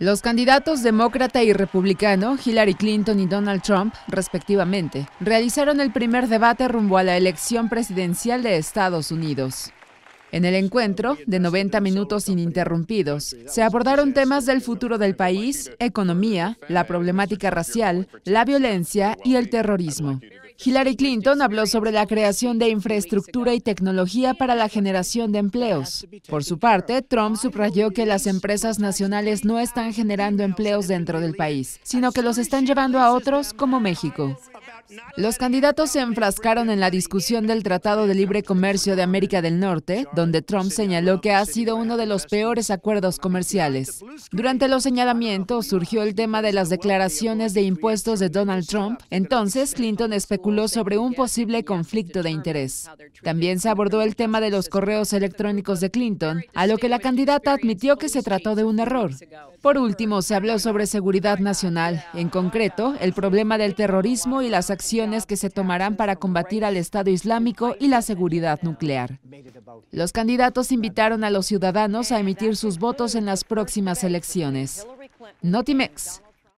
Los candidatos demócrata y republicano, Hillary Clinton y Donald Trump, respectivamente, realizaron el primer debate rumbo a la elección presidencial de Estados Unidos. En el encuentro, de 90 minutos ininterrumpidos, se abordaron temas del futuro del país, economía, la problemática racial, la violencia y el terrorismo. Hillary Clinton habló sobre la creación de infraestructura y tecnología para la generación de empleos. Por su parte, Trump subrayó que las empresas nacionales no están generando empleos dentro del país, sino que los están llevando a otros como México. Los candidatos se enfrascaron en la discusión del Tratado de Libre Comercio de América del Norte, donde Trump señaló que ha sido uno de los peores acuerdos comerciales. Durante los señalamientos surgió el tema de las declaraciones de impuestos de Donald Trump, entonces Clinton especuló sobre un posible conflicto de interés. También se abordó el tema de los correos electrónicos de Clinton, a lo que la candidata admitió que se trató de un error. Por último, se habló sobre seguridad nacional, en concreto, el problema del terrorismo y las que se tomarán para combatir al Estado Islámico y la seguridad nuclear. Los candidatos invitaron a los ciudadanos a emitir sus votos en las próximas elecciones. Notimex,